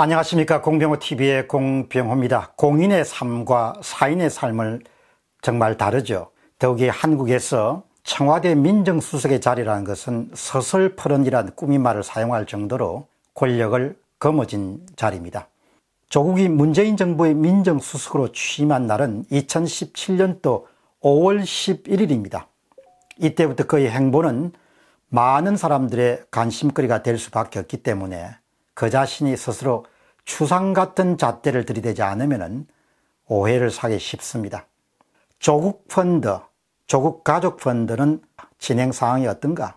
안녕하십니까 공병호TV의 공병호입니다. 공인의 삶과 사인의 삶을 정말 다르죠. 더욱이 한국에서 청와대 민정수석의 자리라는 것은 서슬퍼런이라는 꾸밈말을 사용할 정도로 권력을 거머쥔 자리입니다. 조국이 문재인 정부의 민정수석으로 취임한 날은 2017년도 5월 11일입니다. 이때부터 그의 행보는 많은 사람들의 관심거리가 될 수밖에 없기 때문에 그 자신이 스스로 추상 같은 잣대를 들이대지 않으면 오해를 사기 쉽습니다. 조국 펀드, 조국 가족 펀드는 진행 상황이 어떤가?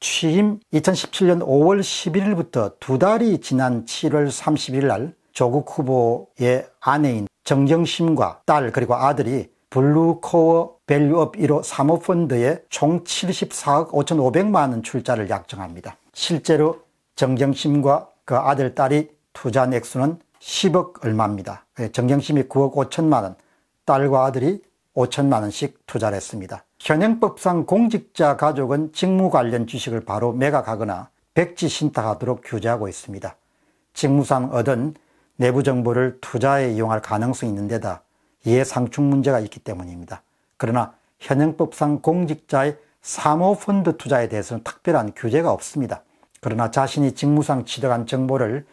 취임 2017년 5월 11일부터 두 달이 지난 7월 31일 날 조국 후보의 아내인 정정심과 딸 그리고 아들이 블루코어 밸류업 1호 사모펀드에 총 74억 5,500만원 출자를 약정합니다. 실제로 정정심과 그 아들, 딸이 투자한 액수는 10억 얼마입니다. 예, 정경심이 9억 5천만 원, 딸과 아들이 5천만 원씩 투자를 했습니다. 현행법상 공직자 가족은 직무 관련 주식을 바로 매각하거나 백지 신탁하도록 규제하고 있습니다. 직무상 얻은 내부 정보를 투자에 이용할 가능성이 있는 데다 이에 상충 문제가 있기 때문입니다. 그러나 현행법상 공직자의 사모펀드 투자에 대해서는 특별한 규제가 없습니다. 그러나 자신이 직무상 취득한 정보를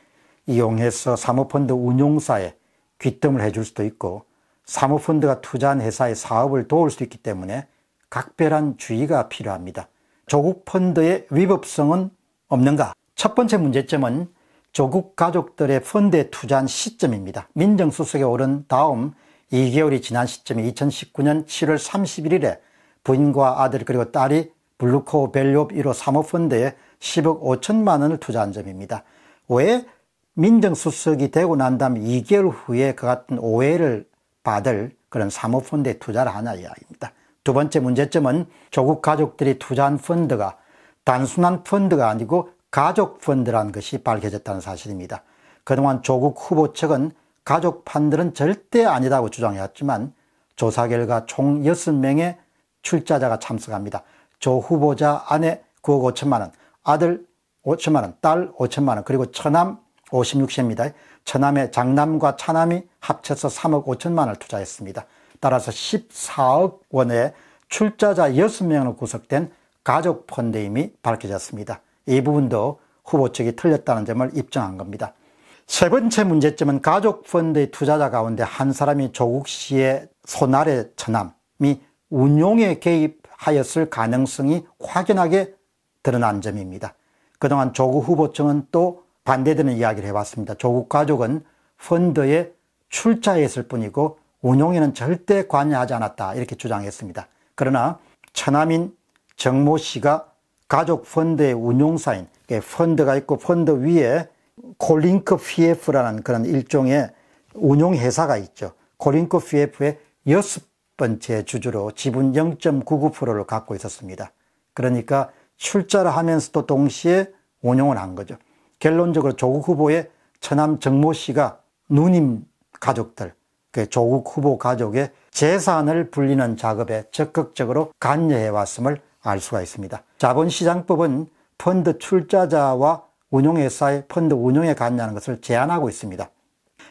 이용해서 사모펀드 운용사에 귀뜸을 해줄 수도 있고 사모펀드가 투자한 회사의 사업을 도울 수 있기 때문에 각별한 주의가 필요합니다. 조국 펀드의 위법성은 없는가? 첫 번째 문제점은 조국 가족들의 펀드에 투자한 시점입니다. 민정수석에 오른 다음 2개월이 지난 시점이 2019년 7월 31일에 부인과 아들 그리고 딸이 블루코 벨롭 1호 사모펀드에 10억 5천만 원을 투자한 점입니다. 왜 민정수석이 되고 난 다음 2개월 후에 그 같은 오해를 받을 그런 사모펀드에 투자를 하나 이야기입니다. 두 번째 문제점은 조국 가족들이 투자한 펀드가 단순한 펀드가 아니고 가족 펀드라는 것이 밝혀졌다는 사실입니다. 그동안 조국 후보 측은 가족 판들은 절대 아니라고 주장해왔지만 조사 결과 총 6명의 출자자가 참석합니다. 조 후보자 아내 9억 5천만 원, 아들 5천만 원, 딸 5천만 원, 그리고 처남 56세입니다. 처남의 장남과 차남이 합쳐서 3억 5천만 원을 투자했습니다. 따라서 14억 원의 출자자 6명으로 구성된 가족 펀드임이 밝혀졌습니다. 이 부분도 후보 측이 틀렸다는 점을 입증한 겁니다. 세 번째 문제점은 가족 펀드의 투자자 가운데 한 사람이 조국 씨의 손아래 처남이 운용에 개입 하였을 가능성이 확연하게 드러난 점입니다. 그동안 조국 후보 측은 또 반대되는 이야기를 해왔습니다. 조국 가족은 펀드에 출자했을 뿐이고 운용에는 절대 관여하지 않았다 이렇게 주장했습니다. 그러나 천남인 정모 씨가 가족 펀드의 운용사인 예, 펀드가 있고 펀드 위에 콜링크 피에프라는 그런 일종의 운용회사가 있죠. 콜링크 PF의 여섯 번째 주주로 지분 0.99%를 갖고 있었습니다. 그러니까 출자를 하면서도 동시에 운용을한 거죠. 결론적으로 조국 후보의 처남 정모 씨가 누님 가족들, 그 조국 후보 가족의 재산을 불리는 작업에 적극적으로 관여해 왔음을 알 수가 있습니다. 자본시장법은 펀드 출자자와 운용회사의 펀드 운용에 관여하는 것을 제한하고 있습니다.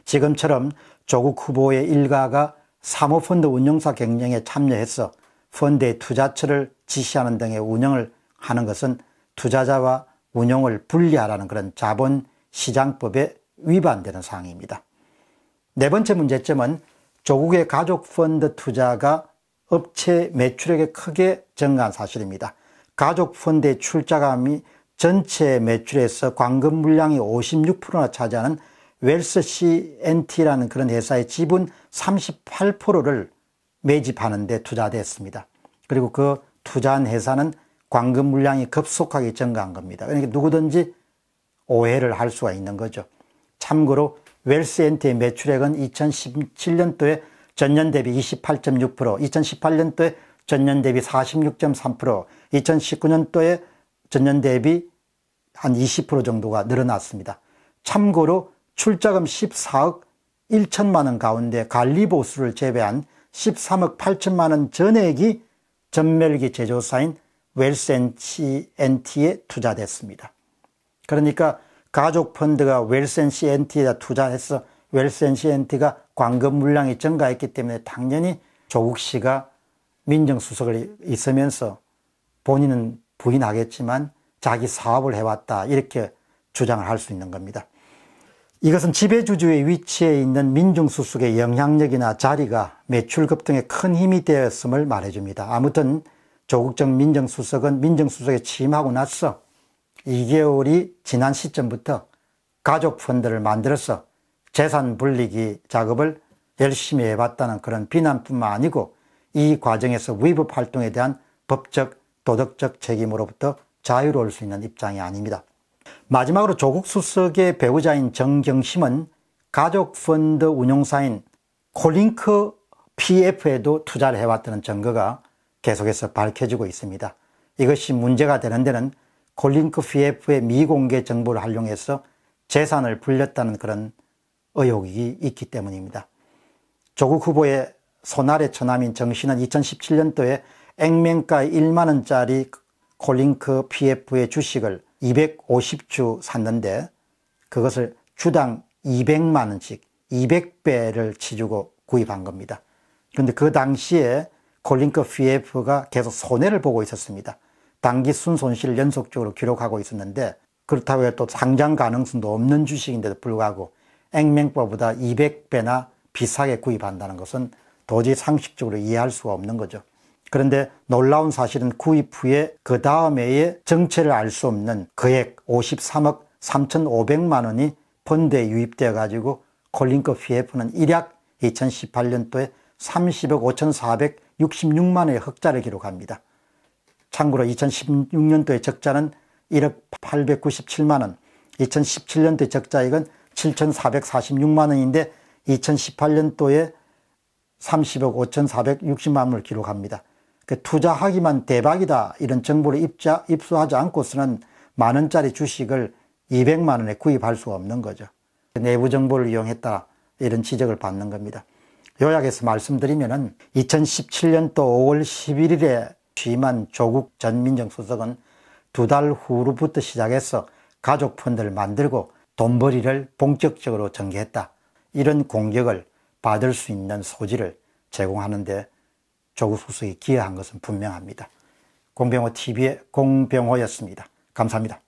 지금처럼 조국 후보의 일가가 사모펀드 운용사 경영에 참여해서 펀드의 투자처를 지시하는 등의 운영을 하는 것은 투자자와 운영을 분리하라는 그런 자본시장법에 위반되는 사항입니다. 네 번째 문제점은 조국의 가족펀드 투자가 업체 매출액에 크게 증가한 사실입니다. 가족펀드의 출자감이 전체 매출에서 광금 물량이 56%나 차지하는 웰스시 엔티라는 그런 회사의 지분 38%를 매집하는 데 투자됐습니다. 그리고 그 투자한 회사는 광금 물량이 급속하게 증가한 겁니다. 그러니까 누구든지 오해를 할 수가 있는 거죠. 참고로 웰스 엔티의 매출액은 2017년도에 전년 대비 28.6%, 2018년도에 전년 대비 46.3%, 2019년도에 전년 대비 한 20% 정도가 늘어났습니다. 참고로 출자금 14억 1천만 원 가운데 관리보수를 제외한 13억 8천만 원 전액이 전멸기 제조사인 웰센CNT에 투자됐습니다. 그러니까 가족 펀드가 웰센CNT에 투자해서 웰센CNT가 광급 물량이 증가했기 때문에 당연히 조국 씨가 민정수석을 있으면서 본인은 부인하겠지만 자기 사업을 해왔다 이렇게 주장을 할 수 있는 겁니다. 이것은 지배주주의 위치에 있는 민중수숙의 영향력이나 자리가 매출급 등에 큰 힘이 되었음을 말해줍니다. 아무튼 조국정 민정수석은 민정수석에 취임하고 나서 2개월이 지난 시점부터 가족 펀드를 만들어서 재산 불리기 작업을 열심히 해봤다는 그런 비난뿐만 아니고 이 과정에서 위법 활동에 대한 법적, 도덕적 책임으로부터 자유로울 수 있는 입장이 아닙니다. 마지막으로 조국 수석의 배우자인 정경심은 가족 펀드 운용사인 콜링크 PF에도 투자를 해왔다는 증거가 계속해서 밝혀지고 있습니다. 이것이 문제가 되는 데는 콜링크 PF의 미공개 정보를 활용해서 재산을 불렸다는 그런 의혹이 있기 때문입니다. 조국 후보의 손아래 처남인 정 씨는 2017년도에 액면가 1만원짜리 콜링크 PF의 주식을 250주 샀는데 그것을 주당 200만 원씩 200배를 치주고 구입한 겁니다. 그런데 그 당시에 콜링크 PF가 계속 손해를 보고 있었습니다. 단기순 손실을 연속적으로 기록하고 있었는데 그렇다고 해도 또 상장 가능성도 없는 주식인데도 불구하고 액면법보다 200배나 비싸게 구입한다는 것은 도저히 상식적으로 이해할 수가 없는 거죠. 그런데 놀라운 사실은 구입 후에 그, 그 다음 해에 정체를 알 수 없는 거액 53억 3,500만 원이 펀드에 유입되어 가지고 콜링크 PF는 일약 2018년도에 30억 5,466만 원의 흑자를 기록합니다. 참고로 2016년도의 적자는 1억 897만 원, 2017년도의 적자액은 7,446만 원인데 2018년도에 30억 5,460만 원을 기록합니다. 그 투자하기만 대박이다 이런 정보를 입자, 입수하지 않고서는 만 원짜리 주식을 200만 원에 구입할 수 없는 거죠. 내부 정보를 이용했다 이런 지적을 받는 겁니다. 요약해서 말씀드리면은 2017년도 5월 11일에 취임한 조국 전 민정수석은 두 달 후로부터 시작해서 가족 펀드를 만들고 돈벌이를 본격적으로 전개했다. 이런 공격을 받을 수 있는 소지를 제공하는데 조국 수석이 기여한 것은 분명합니다. 공병호 TV의 공병호였습니다. 감사합니다.